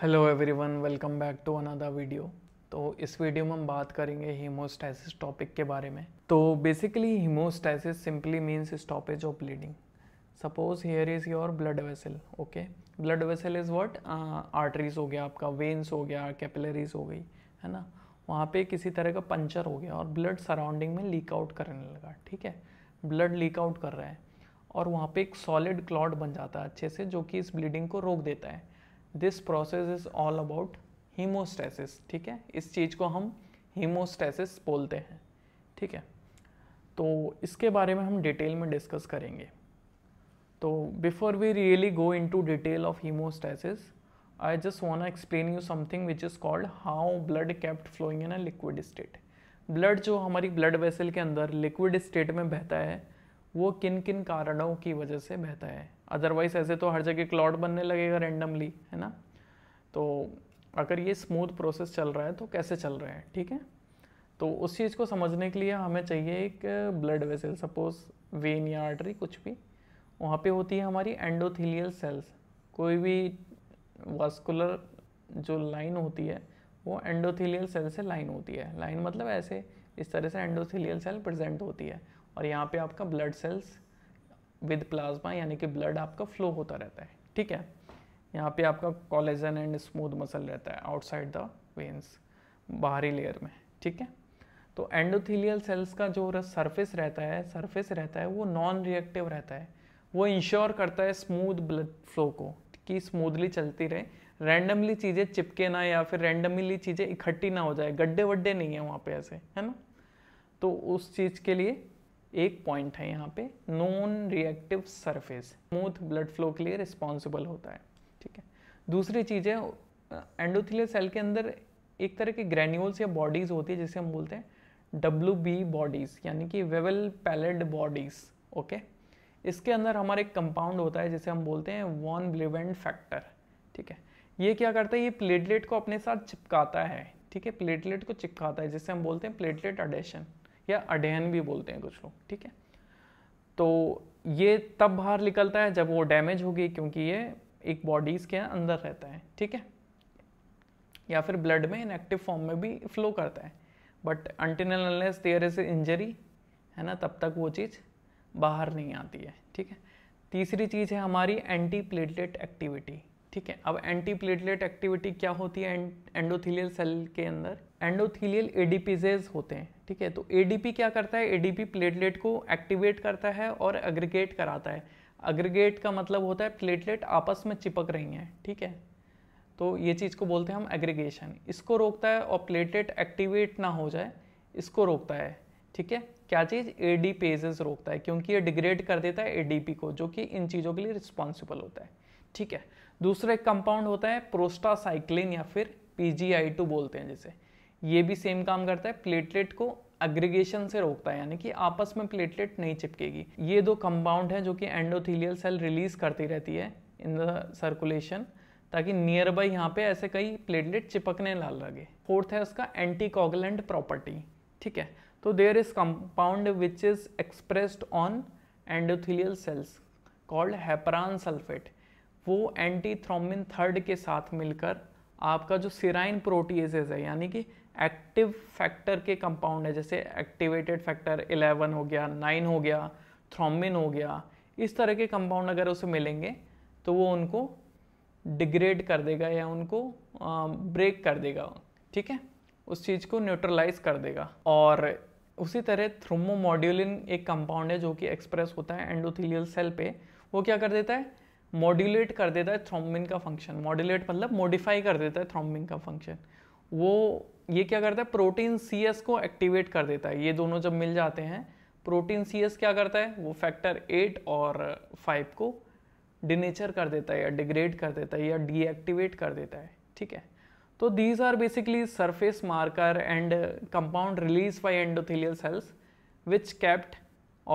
hello everyone welcome back to another video तो इस video में हम बात करेंगे हीमोस्टाइसिस टॉपिक के बारे में तो basically haemostasis simply means stoppage of bleeding suppose here is your blood vessel okay blood vessel is what arteries हो गया आपका वेन्स हो गया कैपिलरीज हो गई है ना वहाँ पे किसी तरह का पंचर हो गया और ब्लड सराउंडिंग में लीक आउट करने लगा ठीक है ब्लड लीक आउट कर रहा है और वहाँ पे एक सॉलिड क्लॉट बन जाता है अच्छे से जो कि इस ब्लीडिंग को रोक देता है this process is all about haemostasis ठीक है इस चीज़ को हम हीमोस्टेसिस बोलते हैं ठीक है तो इसके बारे में हम डिटेल में डिस्कस करेंगे तो before we really go in to detail of haemostasis I just want explain you something which is called how blood blood flowing in a liquid state blood जो हमारी ब्लड वेसल के अंदर liquid state में बहता है वो किन किन कारणों की वजह से बहता है अदरवाइज ऐसे तो हर जगह क्लॉट बनने लगेगा रेंडमली है ना तो अगर ये स्मूथ प्रोसेस चल रहा है तो कैसे चल रहा है ठीक है तो उस चीज़ को समझने के लिए हमें चाहिए एक ब्लड वेसल सपोज वेन या आर्टरी कुछ भी वहाँ पे होती है हमारी एंडोथीलियल सेल्स कोई भी वास्कुलर जो लाइन होती है वो एंडोथीलियल सेल से लाइन होती है लाइन मतलब ऐसे इस तरह से एंडोथीलियल सेल प्रेजेंट होती है और यहाँ पे आपका ब्लड सेल्स विद प्लाज्मा यानी कि ब्लड आपका फ्लो होता रहता है ठीक है यहाँ पे आपका कॉलेजन एंड स्मूथ मसल रहता है आउटसाइड द वेन्स बाहरी लेयर में ठीक है तो एंडोथीलियल सेल्स का जो सरफेस रहता है सरफेस रहता है वो नॉन रिएक्टिव रहता है वो इंश्योर करता है स्मूथ ब्लड फ्लो को कि स्मूदली चलती रहे रैंडमली चीज़ें चिपके ना या फिर रैंडमली चीज़ें इकट्ठी ना हो जाए गड्ढे वड्ढे नहीं है वहाँ पे ऐसे है ना तो उस चीज़ के लिए एक पॉइंट है यहाँ पे non reactive surface smooth blood flow के लिए रिस्पॉन्सिबल होता है ठीक है दूसरी चीज़ है एंडोथिलियल सेल के अंदर एक तरह के ग्रेन्यूल्स या बॉडीज़ होती है जिसे हम बोलते हैं डब्ल्यू बी बॉडीज़ यानी कि वेवल पैलेड बॉडीज़ ओके इसके अंदर हमारा एक कंपाउंड होता है जिसे हम बोलते हैं वॉन ब्लिवेंट फैक्टर ठीक है ये क्या करता है ये प्लेटलेट को अपने साथ चिपकाता है ठीक है प्लेटलेट को चिपकाता है जिसे हम बोलते हैं प्लेटलेट अडेशन या अडेहन भी बोलते हैं कुछ लोग ठीक है तो ये तब बाहर निकलता है जब वो डैमेज होगी क्योंकि ये एक बॉडीज़ के अंदर रहता है ठीक है या फिर ब्लड में इनएक्टिव फॉर्म में भी फ्लो करता है but until unless there is injury है ना तब तक वो चीज़ बाहर नहीं आती है ठीक है तीसरी चीज़ है हमारी एंटी प्लेटलेट एक्टिविटी ठीक है अब एंटी प्लेटलेट एक्टिविटी क्या होती है एंडोथीलियल सेल के अंदर एंडोथीलियल एडीपीजेज होते हैं ठीक है तो एडीपी क्या करता है एडीपी प्लेटलेट को एक्टिवेट करता है और एग्रीगेट कराता है एग्रीगेट का मतलब होता है प्लेटलेट आपस में चिपक रही हैं ठीक है तो ये चीज़ को बोलते हैं हम एग्रीगेशन इसको रोकता है और प्लेटलेट एक्टिवेट ना हो जाए इसको रोकता है ठीक है क्या चीज़ ए डी पेजेस रोकता है क्योंकि ये डिग्रेड कर देता है ए डी पी को जो कि इन चीज़ों के लिए रिस्पॉन्सिबल होता है ठीक है दूसरा एक कंपाउंड होता है प्रोस्टासाइक्लिन या फिर पी बोलते हैं जिसे ये भी सेम काम करता है प्लेटलेट को एग्रीगेशन से रोकता है यानी कि आपस में प्लेटलेट नहीं चिपकेगी ये दो कंपाउंड हैं जो कि एंडोथीलियल सेल रिलीज करती रहती है इन द सर्कुलेशन ताकि नियर बाई यहाँ पे ऐसे कई प्लेटलेट चिपकने ना लगे फोर्थ है उसका एंटीकॉगलेंट प्रॉपर्टी ठीक है तो there is compound which is expressed on endothelial cells called heparan sulphate वो एंटी थ्रोमिन थर्ड के साथ मिलकर आपका जो सिराइन प्रोटीजेज है यानी कि एक्टिव फैक्टर के कंपाउंड है जैसे एक्टिवेटेड फैक्टर 11 हो गया 9 हो गया थ्रोमिन हो गया इस तरह के कंपाउंड अगर उसे मिलेंगे तो वो उनको डिग्रेड कर देगा या उनको ब्रेक कर देगा ठीक है उस चीज़ को न्यूट्रलाइज कर देगा और उसी तरह थ्रोमोमोड्यूलिन एक कंपाउंड है जो कि एक्सप्रेस होता है एंडोथीलियल सेल पे वो क्या कर देता है मॉड्यूलेट कर देता है थ्रोम्बिन का फंक्शन मॉड्यूलेट मतलब मॉडिफाई कर देता है थ्रोम्बिन का फंक्शन वो ये क्या करता है प्रोटीन सी एस को एक्टिवेट कर देता है ये दोनों जब मिल जाते हैं प्रोटीन सी एस क्या करता है वो फैक्टर एट और फाइव को डिनेचर कर देता है या डिग्रेड कर देता है या डीएक्टिवेट कर देता है ठीक है तो these are basically surface marker and compound release by endothelial cells which kept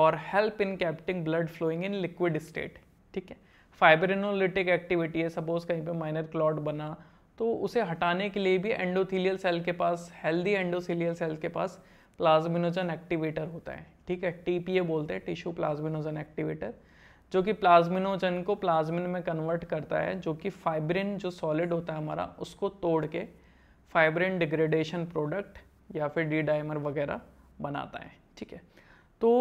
और help in keeping blood flowing in liquid state ठीक है फाइब्रिनोलिटिक एक्टिविटी है सपोज कहीं पे माइनर क्लॉट बना तो उसे हटाने के लिए भी एंडोथीलियल सेल के पास हेल्दी एंडोथीलियल सेल के पास प्लाज्मिनोजन एक्टिवेटर होता है ठीक है टीपीए बोलते हैं टिश्यू प्लाज्मिनोजन एक्टिवेटर जो कि प्लाज्मिनोजन को प्लाज्मिन में कन्वर्ट करता है जो कि फाइब्रिन जो सॉलिड होता है हमारा उसको तोड़ के फाइब्रिन डिग्रेडेशन प्रोडक्ट या फिर डी डाइमर वगैरह बनाता है ठीक है तो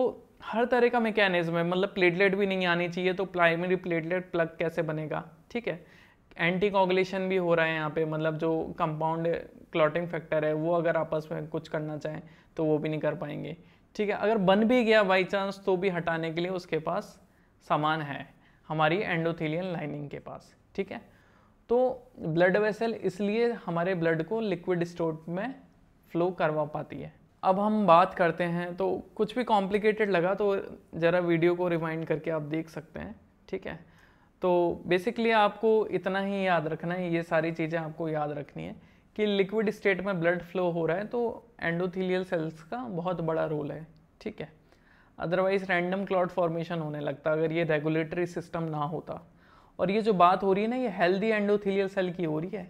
हर तरह का मैकेनिज्म है मतलब प्लेटलेट भी नहीं आनी चाहिए तो प्राइमरी प्लेटलेट प्लग कैसे बनेगा ठीक है एंटी कोगुलेशन भी हो रहा है यहाँ पे मतलब जो कंपाउंड क्लॉटिंग फैक्टर है वो अगर आपस में कुछ करना चाहें तो वो भी नहीं कर पाएंगे ठीक है अगर बन भी गया बाई चांस तो भी हटाने के लिए उसके पास सामान है हमारी एंडोथेलियन लाइनिंग के पास ठीक है तो ब्लड वेसल इसलिए हमारे ब्लड को लिक्विड स्टोर में फ्लो करवा पाती है अब हम बात करते हैं तो कुछ भी कॉम्प्लिकेटेड लगा तो ज़रा वीडियो को रिवाइंड करके आप देख सकते हैं ठीक है तो बेसिकली आपको इतना ही याद रखना है ये सारी चीज़ें आपको याद रखनी है कि लिक्विड स्टेट में ब्लड फ्लो हो रहा है तो एंडोथीलियल सेल्स का बहुत बड़ा रोल है ठीक है अदरवाइज रैंडम क्लॉट फॉर्मेशन होने लगता अगर ये रेगुलेटरी सिस्टम ना होता और ये जो बात हो रही है ना ये हेल्दी एंडोथीलियल सेल की हो रही है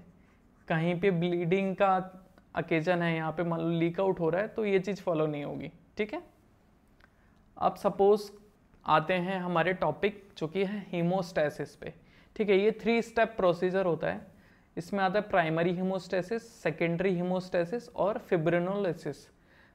कहीं पे ब्लीडिंग का अकेजन है यहाँ पे मान लो लीक आउट हो रहा है तो ये चीज़ फॉलो नहीं होगी ठीक है अब सपोज आते हैं हमारे टॉपिक जो कि है हीमोस्टेसिस पे ठीक है ये थ्री स्टेप प्रोसीजर होता है इसमें आता है प्राइमरी हीमोस्टेसिस सेकेंडरी हीमोस्टेसिस और फिब्रिनोलिसिस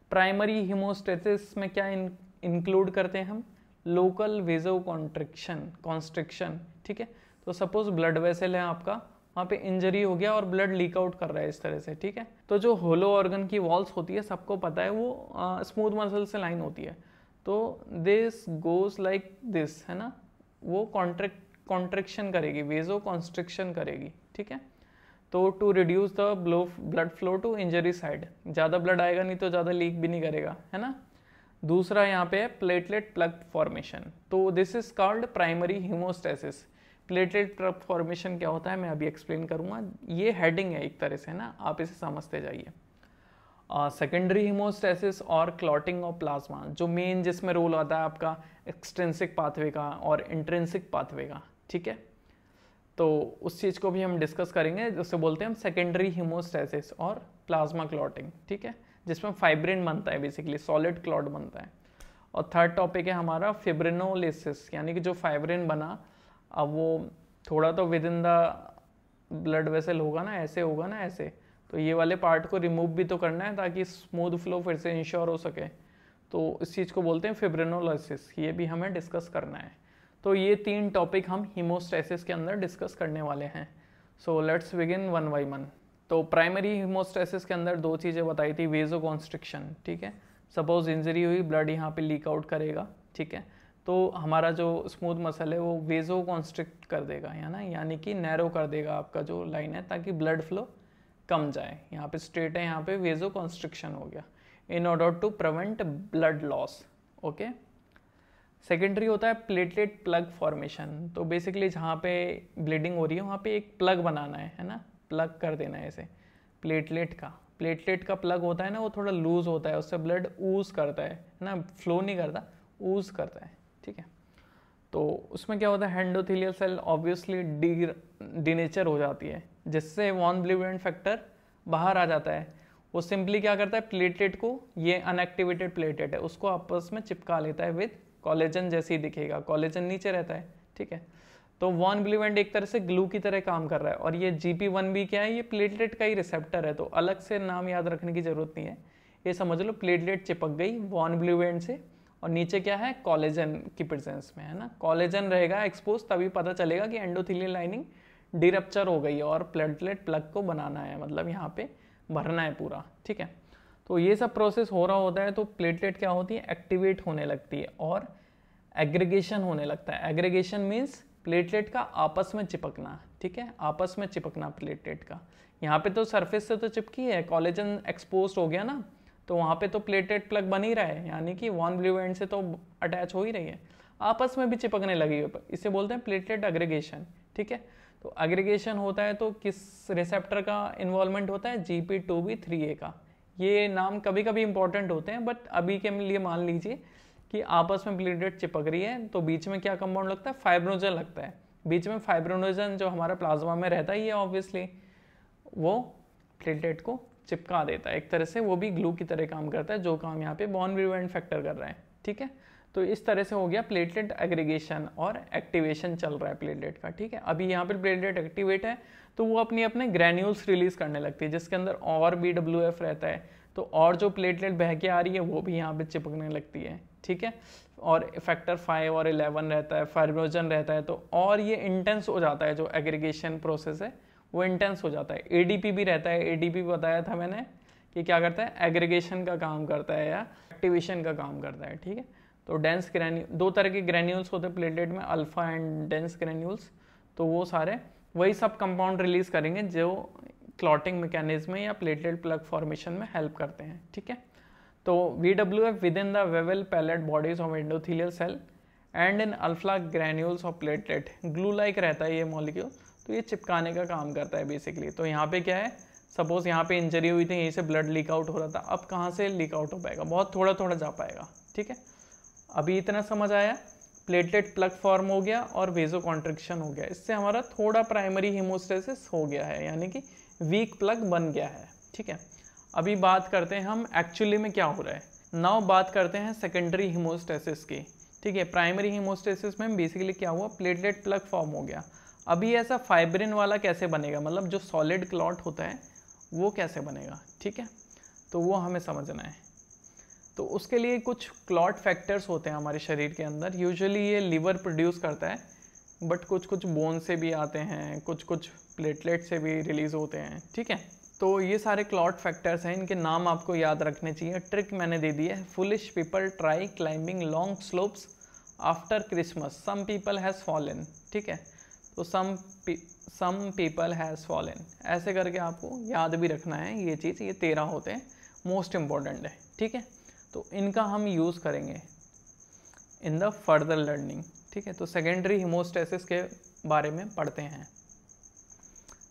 प्राइमरी हीमोस्टेसिस में क्या इंक्लूड करते हैं हम लोकल वेजो कॉन्ट्रिक्शन कॉन्स्ट्रिक्शन ठीक है तो सपोज ब्लड वेसल है आपका वहाँ पे इंजरी हो गया और ब्लड लीक आउट कर रहा है इस तरह से ठीक है तो जो होलो ऑर्गन की वॉल्स होती है सबको पता है वो स्मूथ मसल से लाइन होती है तो दिस गोज लाइक दिस है ना वो कॉन्ट्रैक्ट कॉन्ट्रेक्शन करेगी वेजो कॉन्स्ट्रिक्शन करेगी ठीक है तो to reduce the blow blood flow to injury side ज़्यादा ब्लड आएगा नहीं तो ज़्यादा लीक भी नहीं करेगा है ना दूसरा यहाँ पे है प्लेटलेट प्लग फॉर्मेशन तो this is called primary haemostasis platelet formation क्या होता है मैं अभी एक्सप्लेन करूँगा ये हेडिंग है एक तरह से ना आप इसे समझते जाइए सेकेंडरी हिमोस्टेसिस और क्लॉटिंग ऑफ प्लाज्मा जो मेन जिसमें रोल आता है आपका एक्सटेंसिक पाथवे का और इंट्रेंसिक पाथवे का ठीक है तो उस चीज़ को भी हम डिस्कस करेंगे जिससे बोलते हैं हम सेकेंडरी हिमोस्टेसिस और प्लाज्मा क्लॉटिंग ठीक है जिसमें फाइब्रिन बनता है बेसिकली सॉलिड क्लॉट बनता है और थर्ड टॉपिक है हमारा फिब्रिनोलिसिस यानी कि जो फाइब्रिन बना अब वो थोड़ा तो within the blood vessel होगा ना ऐसे होगा ना ऐसे तो ये वाले पार्ट को रिमूव भी तो करना है ताकि स्मूथ फ्लो फिर से इंश्योर हो सके तो इस चीज़ को बोलते हैं फिब्रेनोलाइसिस ये भी हमें डिस्कस करना है तो ये तीन टॉपिक हम हीमोस्टेसिस के अंदर डिस्कस करने वाले हैं so let's begin one by one तो प्राइमरी हीमोस्टेसिस के अंदर दो चीज़ें बताई थी वेजो कॉन्स्ट्रिक्शन ठीक है सपोज इंजरी हुई ब्लड यहाँ पे लीक आउट करेगा ठीक है तो हमारा जो स्मूथ मसल है वो वेजो कॉन्स्ट्रिक्ट कर देगा है ना यानी कि नैरो कर देगा आपका जो लाइन है ताकि ब्लड फ्लो कम जाए यहाँ पे स्ट्रेट है यहाँ पे वेजो कॉन्स्ट्रिक्शन हो गया in order to prevent blood loss okay secondary होता है प्लेटलेट प्लग फॉर्मेशन तो बेसिकली जहाँ पे ब्लीडिंग हो रही है वहाँ पे एक प्लग बनाना है है ना प्लग कर देना है इसे प्लेटलेट का प्लेटलेट का प्लग होता है ना वो थोड़ा लूज़ होता है उससे ब्लड ऊज करता है ना फ्लो नहीं करता ऊज करता है ठीक है तो उसमें क्या होता है endothelial cell obviously D denature हो जाती है जिससे वॉन ब्लिवेंट फैक्टर बाहर आ जाता है वो सिंपली क्या करता है प्लेटेड को ये अनएक्टिवेटेड प्लेटेड है उसको आपस में चिपका लेता है विद कॉलेजन जैसे ही दिखेगा कॉलेजन नीचे रहता है ठीक है तो वॉन ब्लिवेंट एक तरह से ग्लू की तरह काम कर रहा है और ये जी पी वन भी क्या है ये प्लेटलेट का ही रिसेप्टर है तो अलग से नाम याद रखने की जरूरत नहीं है ये समझ लो प्लेटलेट चिपक गई वॉन ब्लिवेंट से और नीचे क्या है कॉलेजन की प्रेजेंस में है ना कॉलेजन रहेगा एक्सपोज तभी पता चलेगा कि एंडोथिलियल लाइनिंग डिरप्चर हो गई है और प्लेटलेट प्लग को बनाना है मतलब यहाँ पे भरना है पूरा ठीक है तो ये सब प्रोसेस हो रहा होता है तो प्लेटलेट क्या होती है एक्टिवेट होने लगती है और एग्रीगेशन होने लगता है एग्रीगेशन मीन्स प्लेटलेट का आपस में चिपकना ठीक है आपस में चिपकना प्लेटलेट का यहाँ पे तो सरफेस से तो चिपकी है कॉलेजन एक्सपोज हो गया ना तो वहाँ पे तो प्लेटेड प्लग बन ही रहा है यानी कि वॉन ब्लू एंड से तो अटैच हो ही रही है आपस में भी चिपकने लगी है इसे बोलते हैं प्लेटेड एग्रीगेशन ठीक है तो एग्रीगेशन होता है तो किस रिसेप्टर का इन्वॉल्वमेंट होता है G P two B three A का ये नाम कभी कभी इंपॉर्टेंट होते हैं बट अभी के लिए मान लीजिए कि आपस में प्लेटेड चिपक रही है तो बीच में क्या कंपाउंड लगता है फाइब्रोजन लगता है बीच में फाइब्रोनोजन जो हमारा प्लाज्मा में रहता ही है ऑब्वियसली वो प्लेटेड को चिपका देता है एक तरह से वो भी ग्लू की तरह काम करता है जो काम यहाँ पे बॉन रिवेंट फैक्टर कर रहा है ठीक है तो इस तरह से हो गया प्लेटलेट एग्रीगेशन और एक्टिवेशन चल रहा है प्लेटलेट का ठीक है अभी यहाँ पर प्लेटलेट एक्टिवेट है तो वो अपनी अपने ग्रैन्यूल्स रिलीज करने लगती है जिसके अंदर और बी डब्ल्यू एफ रहता है तो और जो प्लेटलेट बह के आ रही है वो भी यहाँ पे चिपकने लगती है ठीक है और फैक्टर फाइव और इलेवन रहता है फाइब्रोजन रहता है तो और ये इंटेंस हो जाता है जो एग्रीगेशन प्रोसेस है वो इंटेंस हो जाता है ए भी रहता है ए भी बताया था मैंने कि क्या करता है एग्रीगेशन का काम करता है या एक्टिवेशन का काम करता है ठीक है तो डेंस ग्रैन्यू दो तरह के ग्रैन्यूल्स होते हैं प्लेटलेट में अल्फा एंड डेंस ग्रैन्यूल्स तो वो सारे वही सब कंपाउंड रिलीज करेंगे जो क्लॉटिंग मैकेनिज्म में या प्लेटलेट प्लग फॉर्मेशन में हेल्प करते हैं ठीक है तो V W F within the Weibel Palade bodies of endothelial cell and in alpha granules of platelet glue like रहता है ये मॉलिक्यूल तो ये चिपकाने का काम करता है बेसिकली तो यहाँ पे क्या है सपोज़ यहाँ पे इंजरी हुई थी यहीं से ब्लड लीक आउट हो रहा था अब कहाँ से लीक आउट हो पाएगा बहुत थोड़ा थोड़ा जा पाएगा ठीक है अभी इतना समझ आया प्लेटलेट प्लग फॉर्म हो गया और वेजो कॉन्ट्रेक्शन हो गया इससे हमारा थोड़ा प्राइमरी हिमोस्टेसिस हो गया है यानी कि वीक प्लग बन गया है ठीक है अभी बात करते हैं हम एक्चुअली में क्या हो रहा है नाउ बात करते हैं सेकेंडरी हिमोस्टेसिस की ठीक है प्राइमरी हिमोस्टेसिस में बेसिकली क्या हुआ प्लेटलेट प्लग फॉर्म हो गया अभी ऐसा फाइब्रिन वाला कैसे बनेगा मतलब जो सॉलिड क्लॉट होता है वो कैसे बनेगा ठीक है तो वो हमें समझना है तो उसके लिए कुछ क्लॉट फैक्टर्स होते हैं हमारे शरीर के अंदर यूजुअली ये लीवर प्रोड्यूस करता है बट कुछ कुछ बोन से भी आते हैं कुछ कुछ प्लेटलेट से भी रिलीज़ होते हैं ठीक है तो ये सारे क्लॉट फैक्टर्स हैं इनके नाम आपको याद रखने चाहिए ट्रिक मैंने दे दी है foolish people try climbing long slopes after Christmas some people has fallen ठीक है तो some some people has fallen ऐसे करके आपको याद भी रखना है ये चीज़ ये तेरह होते हैं मोस्ट इम्पॉर्टेंट है ठीक है तो इनका हम यूज़ करेंगे इन द फर्दर लर्निंग ठीक है तो सेकेंडरी हिमोस्टेसिस के बारे में पढ़ते हैं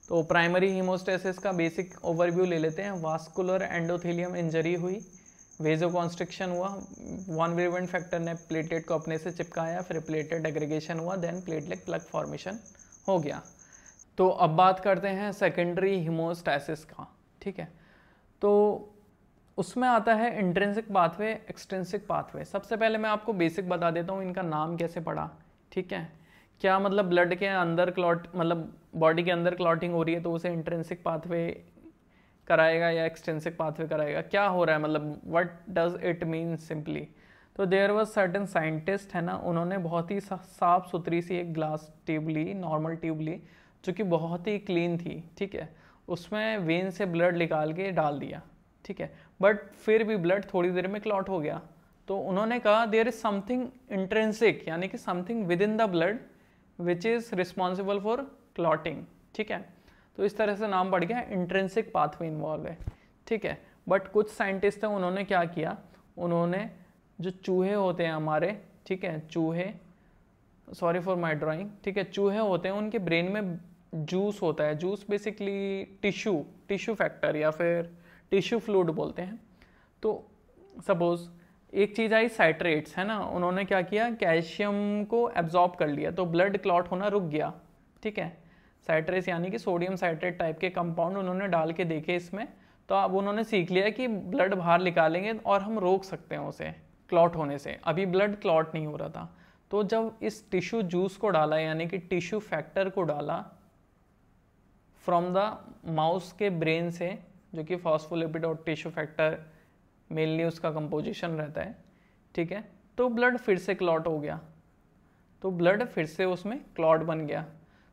तो प्राइमरी हीमोस्टेसिस का बेसिक ओवरव्यू ले लेते हैं वास्कुलर एंडोथेलियम इंजरी हुई वेजो कॉन्स्ट्रिक्शन हुआ वन वेवेंट फैक्टर ने प्लेटेट को अपने से चिपकाया फिर प्लेटेड एग्रीगेशन हुआ देन प्लेटलेट प्लग फॉर्मेशन हो गया तो अब बात करते हैं सेकेंडरी हिमोस्टैसिस का ठीक है तो उसमें आता है इंट्रेंसिक पाथवे एक्सट्रेंसिक पाथवे सबसे पहले मैं आपको बेसिक बता देता हूँ इनका नाम कैसे पड़ा ठीक है क्या मतलब ब्लड के अंदर क्लॉट मतलब बॉडी के अंदर क्लॉटिंग हो रही है तो उसे इंट्रेंसिक पाथवे कराएगा या एक्सटेंसिक पाथवे कराएगा क्या हो रहा है मतलब what does it mean simply तो देयर वॉज सर्टन साइंटिस्ट है ना उन्होंने बहुत ही साफ सुथरी सी एक ग्लास ट्यूब ली नॉर्मल ट्यूब ली जो कि बहुत ही क्लीन थी ठीक है उसमें वेन से ब्लड निकाल के डाल दिया ठीक है बट फिर भी ब्लड थोड़ी देर में क्लॉट हो गया तो उन्होंने कहा देयर इज़ समथिंग इंट्रेंसिक यानी कि something within the blood which is responsible for clotting ठीक है तो इस तरह से नाम पड़ गया इंट्रेंसिक पाथवे इन्वॉल्व है ठीक है बट कुछ साइंटिस्ट हैं उन्होंने क्या किया उन्होंने जो चूहे होते हैं हमारे ठीक है चूहे सॉरी फॉर माई ड्राॅइंग ठीक है चूहे होते हैं उनके ब्रेन में जूस होता है juice basically tissue tissue factor या फिर टिश्यू फ्लूड बोलते हैं तो सपोज़ एक चीज़ आई साइट्रेट्स है ना उन्होंने क्या किया कैल्शियम को एब्जॉर्ब कर लिया तो ब्लड क्लॉट होना रुक गया ठीक है साइट्रेस यानी कि सोडियम साइट्रेट टाइप के कंपाउंड उन्होंने डाल के देखे इसमें तो अब उन्होंने सीख लिया कि ब्लड बाहर निकालेंगे और हम रोक सकते हैं उसे क्लॉट होने से अभी ब्लड क्लॉट नहीं हो रहा था तो जब इस टिश्यू जूस को डाला यानी कि टिश्यू फैक्टर को डाला फ्रॉम द माउस के ब्रेन से जो कि फॉस्फोलिपिड और टिश्यू फैक्टर मेनली उसका कंपोजिशन रहता है ठीक है तो ब्लड फिर से क्लॉट हो गया तो ब्लड फिर से उसमें क्लॉट बन गया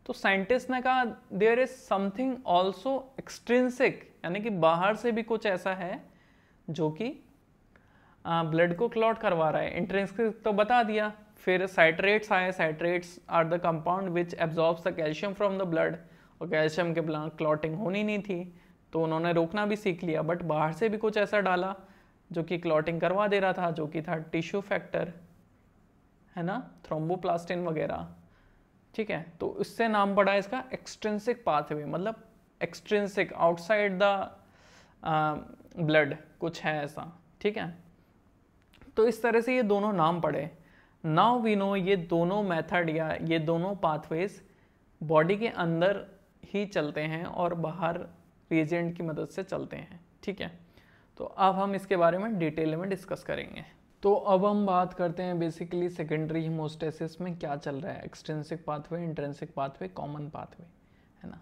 तो साइंटिस्ट ने कहा there is something also extrinsic यानी कि बाहर से भी कुछ ऐसा है जो कि ब्लड को क्लॉट करवा रहा है इंट्रेंस तो बता दिया फिर साइट्रेट्स आए citrates are the compound which absorbs the calcium from the blood और कैल्शियम के ब्ला क्लॉटिंग होनी नहीं थी तो उन्होंने रोकना भी सीख लिया बट बाहर से भी कुछ ऐसा डाला जो कि क्लॉटिंग करवा दे रहा था जो कि था टिश्यू फैक्टर है ना थ्रोम्बोप्लास्टिन वगैरह ठीक है तो इससे नाम पड़ा है इसका एक्सट्रेंसिक पाथवे मतलब एक्सट्रेंसिक आउटसाइड द ब्लड कुछ है ऐसा ठीक है तो इस तरह से ये दोनों नाम पड़े नाउ वी नो ये दोनों मेथड या ये दोनों पाथवेज बॉडी के अंदर ही चलते हैं और बाहर रेजेंट की मदद से चलते हैं ठीक है तो अब हम इसके बारे में डिटेल में डिस्कस करेंगे तो अब हम बात करते हैं बेसिकली सेकेंडरी हिमोस्टेसिस में क्या चल रहा है extrinsic pathway intrinsic pathway common pathway है ना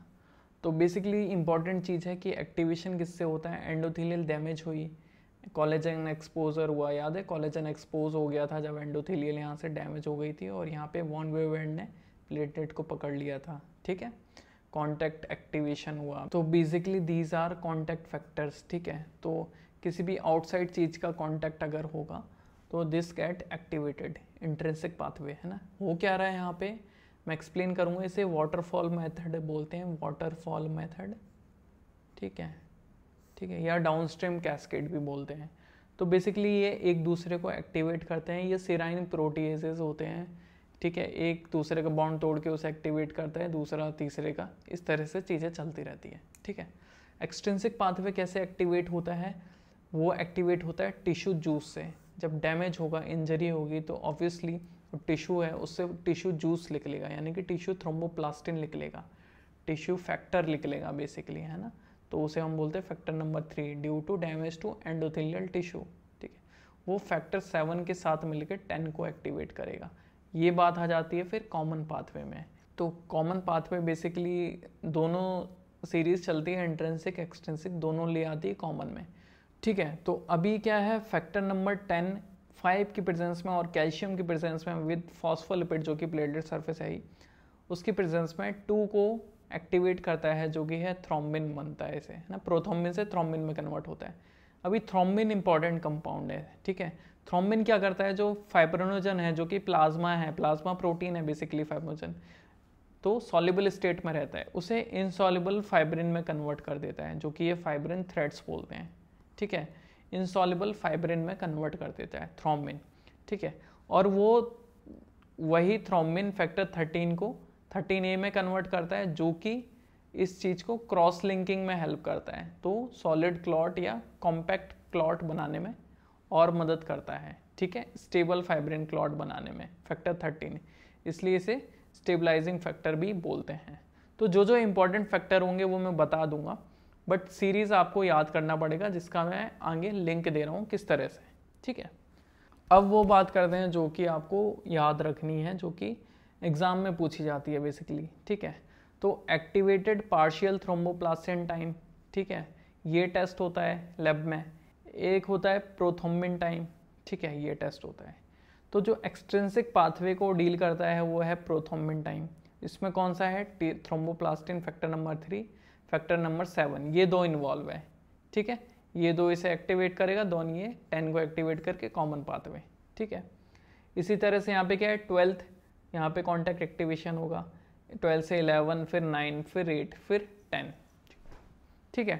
तो बेसिकली इंपॉर्टेंट चीज़ है कि एक्टिवेशन किससे होता है एंडोथीलियल डैमेज हुई कॉलेजन एक्सपोजर हुआ याद है कॉलेजन एक्सपोज हो गया था जब एंडोथीलियल यहाँ से डैमेज हो गई थी और यहाँ पे वॉन वेवेंड ने प्लेटलेट को पकड़ लिया था ठीक है कॉन्टैक्ट एक्टिवेशन हुआ तो basically these are contact factors ठीक है तो किसी भी आउटसाइड चीज़ का कॉन्टैक्ट अगर होगा तो this get activated intrinsic pathway है ना वो क्या रहा है यहाँ पे मैं एक्सप्लेन करूँगा इसे वाटरफॉल मेथड बोलते हैं वाटरफॉल मेथड ठीक है ठीक है या डाउन स्ट्रीम कैस्केड भी बोलते हैं तो बेसिकली ये एक दूसरे को एक्टिवेट करते हैं ये सिराइन प्रोटीजेज होते हैं ठीक है एक दूसरे का बॉन्ड तोड़ के उसे एक्टिवेट करता है दूसरा तीसरे का इस तरह से चीज़ें चलती रहती है ठीक है एक्सटेंसिक पाथवे कैसे एक्टिवेट होता है वो एक्टिवेट होता है टिश्यू जूस से जब डैमेज होगा इंजरी होगी तो ऑब्वियसली जो टिश्यू है उससे टिश्यू जूस निकलेगा यानी कि टिश्यू थ्रोम्बोप्लास्टिन निकलेगा टिश्यू फैक्टर निकलेगा बेसिकली है ना तो उसे हम बोलते हैं factor number three due to damage to endothelial tissue ठीक है वो फैक्टर सेवन के साथ मिलकर टेन को एक्टिवेट करेगा ये बात आ जाती है फिर कॉमन पाथवे में तो कॉमन पाथवे बेसिकली दोनों सीरीज़ चलती है एंट्रेंसिक एक्सटेंसिक दोनों ले आती है कॉमन में ठीक है तो अभी क्या है फैक्टर नंबर टेन फाइव की प्रेजेंस में और कैल्शियम की प्रेजेंस में विद फॉस्फोलिपिड जो कि प्लेटलेट सरफेस है ही उसकी प्रेजेंस में टू को एक्टिवेट करता है जो कि है थ्रोम्बिन बनता है इसे है ना प्रोथोम्बिन से थ्रोम्बिन में कन्वर्ट होता है अभी थ्रोम्बिन इंपॉर्टेंट कंपाउंड है ठीक है थ्रोम्बिन क्या करता है जो फाइब्रोनोजन है जो कि प्लाज्मा है प्लाज्मा प्रोटीन है बेसिकली फाइब्रोजन तो सॉलिबल स्टेट में रहता है उसे इनसॉलिबल फाइब्रिन में कन्वर्ट कर देता है जो कि ये फाइब्रिन थ्रेड्स बोलते हैं ठीक है इंसॉलिबल फाइब्रिन में कन्वर्ट कर देता है थ्रोमिन ठीक है और वो वही थ्रोमिन फैक्टर थर्टीन को थर्टीन ए में कन्वर्ट करता है जो कि इस चीज़ को क्रॉस लिंकिंग में हेल्प करता है तो सॉलिड क्लॉट या कॉम्पैक्ट क्लॉट बनाने में और मदद करता है ठीक है स्टेबल फाइब्रिन क्लॉट बनाने में फैक्टर थर्टीन इसलिए इसे स्टेबलाइजिंग फैक्टर भी बोलते हैं तो जो जो इम्पोर्टेंट फैक्टर होंगे वो मैं बता दूंगा बट सीरीज़ आपको याद करना पड़ेगा जिसका मैं आगे लिंक दे रहा हूँ किस तरह से ठीक है अब वो बात करते हैं जो कि आपको याद रखनी है जो कि एग्ज़ाम में पूछी जाती है बेसिकली ठीक है तो एक्टिवेटेड पार्शियल थ्रोम्बोप्लास्टिन टाइम ठीक है ये टेस्ट होता है लैब में एक होता है प्रोथोम्बिन टाइम ठीक है ये टेस्ट होता है तो जो एक्सट्रेंसिक पाथवे को डील करता है वो है प्रोथोम्बिन टाइम इसमें कौन सा है thromboplastin factor number three factor number seven ये दो इन्वॉल्व है ठीक है ये दो इसे एक्टिवेट करेगा दोनों ये टेन को एक्टिवेट करके कॉमन पाथवे ठीक है इसी तरह से यहाँ पे क्या है ट्वेल्थ यहाँ पे कॉन्टैक्ट एक्टिवेशन होगा ट्वेल्थ से इलेवन फिर नाइन फिर एट फिर टेन ठीक है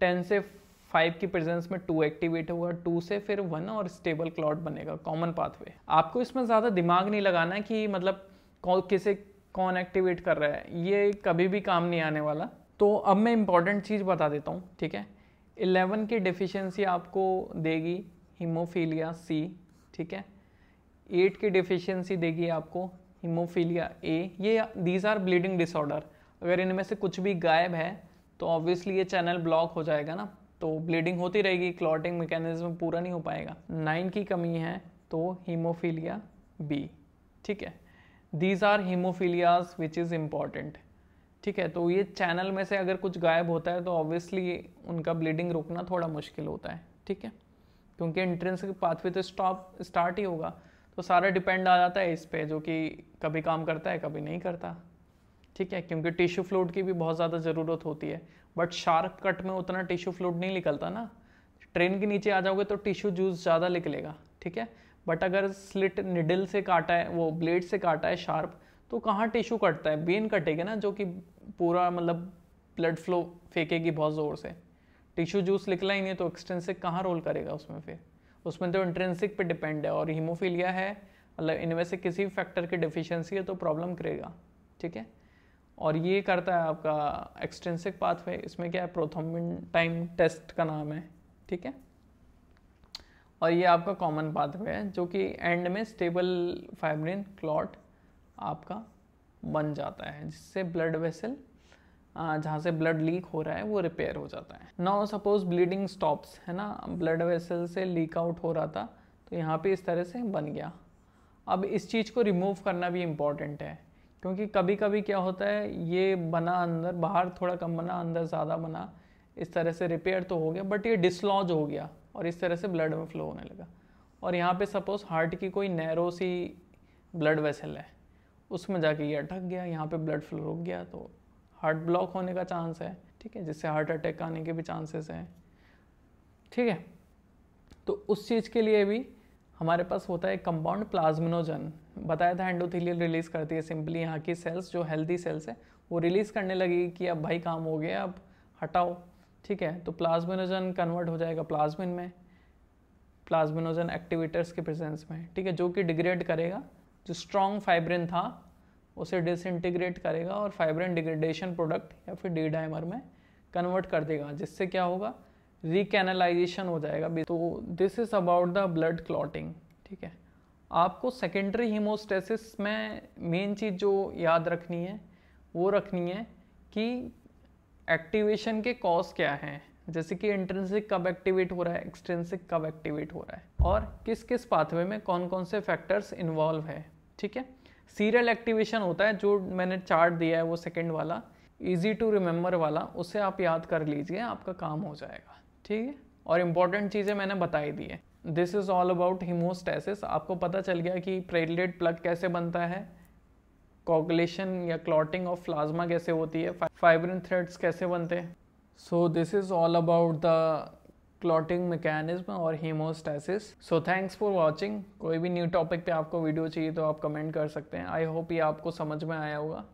टेन से फाइव की प्रेजेंस में टू एक्टिवेट होगा टू से फिर वन और स्टेबल क्लॉट बनेगा कॉमन पाथवे आपको इसमें ज़्यादा दिमाग नहीं लगाना कि मतलब कौन किसे कौन एक्टिवेट कर रहा है ये कभी भी काम नहीं आने वाला तो अब मैं इम्पॉर्टेंट चीज़ बता देता हूँ ठीक है इलेवन की डिफिशियंसी आपको देगी हीमोफीलिया सी ठीक है एट की डिफिशियंसी देगी आपको हीमोफीलिया ए ये दीज आर ब्लीडिंग डिसऑर्डर अगर इनमें से कुछ भी गायब है तो ऑब्वियसली ये चैनल ब्लॉक हो जाएगा ना तो ब्लीडिंग होती रहेगी क्लॉटिंग मैकेनिज्म पूरा नहीं हो पाएगा नाइन की कमी है तो हीमोफीलिया बी ठीक है these are haemophilias which is important ठीक है तो ये चैनल में से अगर कुछ गायब होता है तो ऑब्वियसली उनका ब्लीडिंग रोकना थोड़ा मुश्किल होता है ठीक है क्योंकि एंट्रेंस के पाथवे तो स्टॉप स्टार्ट ही होगा तो सारा डिपेंड आ जाता है इस पर जो कि कभी काम करता है कभी नहीं करता ठीक है क्योंकि टिश्यू फ्लूड की भी बहुत ज़्यादा ज़रूरत होती है बट शार्प कट में उतना टिश्यू फ्लूड नहीं निकलता ना ट्रेन के नीचे आ जाओगे तो टिश्यू जूस ज़्यादा निकलेगा ठीक है बट अगर स्लिट निडल से काटा है वो ब्लेड से काटा है शार्प तो कहाँ टिश्यू कटता है वेन कटेगा ना जो कि पूरा मतलब ब्लड फ्लो फेंकेगी बहुत ज़ोर से टिश्यू जूस निकला ही नहीं तो एक्सटेंसिक कहाँ रोल करेगा उसमें फिर उसमें तो इंट्रेंसिक पे डिपेंड है और हीमोफीलिया है मतलब इनमें से किसी भी फैक्टर की डिफिशेंसी है तो प्रॉब्लम करेगा ठीक है और ये करता है आपका एक्सटेंसिक पाथवे इसमें क्या है प्रोथोमिन टाइम टेस्ट का नाम है ठीक है और ये आपका कॉमन पाथवे है जो कि एंड में स्टेबल फाइब्रिन क्लॉट आपका बन जाता है जिससे ब्लड वेसल जहाँ से ब्लड लीक हो रहा है वो रिपेयर हो जाता है नाउ सपोज ब्लीडिंग स्टॉप्स है ना ब्लड वेसल से लीक आउट हो रहा था तो यहाँ पे इस तरह से बन गया अब इस चीज़ को रिमूव करना भी इम्पॉर्टेंट है क्योंकि कभी कभी क्या होता है ये बना अंदर बाहर थोड़ा कम बना अंदर ज़्यादा बना इस तरह से रिपेयर तो हो गया बट ये डिसलॉज हो गया और इस तरह से ब्लड में फ्लो होने लगा और यहाँ पे सपोज़ हार्ट की कोई नैरो सी ब्लड वेसल है उसमें जाके ये अटक गया यहाँ पे ब्लड फ्लो रुक गया तो हार्ट ब्लॉक होने का चांस है ठीक है जिससे हार्ट अटैक आने के भी चांसेस हैं ठीक है तो उस चीज़ के लिए भी हमारे पास होता है कंपाउंड प्लाज्मिनोजन बताया था एंडोथिलियल रिलीज़ करती है सिंपली यहाँ की सेल्स जो हेल्दी सेल्स है वो रिलीज़ करने लगी कि अब भाई काम हो गया अब हटाओ ठीक है तो प्लाज्मिनोजन कन्वर्ट हो जाएगा प्लाज्मिन में प्लाज्मिनोजन एक्टिवेटर्स के प्रेजेंस में ठीक है जो कि डिग्रेड करेगा जो स्ट्रॉन्ग फाइब्रिन था उसे डिसइंटीग्रेट करेगा और फाइब्रिन डिग्रेडेशन प्रोडक्ट या फिर डी डाइमर में कन्वर्ट कर देगा जिससे क्या होगा रिकेनलाइजेशन हो जाएगा तो this is about the blood clotting ठीक है आपको सेकेंडरी हीमोस्टेसिस में मेन चीज़ जो याद रखनी है वो रखनी है कि एक्टिवेशन के कॉज क्या हैं जैसे कि इंट्रेंसिक कब एक्टिवेट हो रहा है एक्सट्रेंसिक कब एक्टिवेट हो रहा है और किस किस पाथवे में कौन कौन से फैक्टर्स इन्वॉल्व है ठीक है सीरियल एक्टिवेशन होता है जो मैंने चार्ट दिया है वो सेकेंड वाला ईजी टू रिमेंबर वाला उसे आप याद कर लीजिए आपका काम हो जाएगा ठीक है और इम्पॉर्टेंट चीज़ें मैंने बताई दी है this is all about haemostasis आपको पता चल गया कि प्रेडलेट प्लग कैसे बनता है कॉगलेशन या क्लॉटिंग ऑफ प्लाज्मा कैसे होती है फाइब्रिन थ्रेड्स कैसे बनते हैं so this is all about the clotting mechanism और haemostasis so thanks for watching कोई भी न्यू टॉपिक पे आपको वीडियो चाहिए तो आप कमेंट कर सकते हैं आई होप ये आपको समझ में आया होगा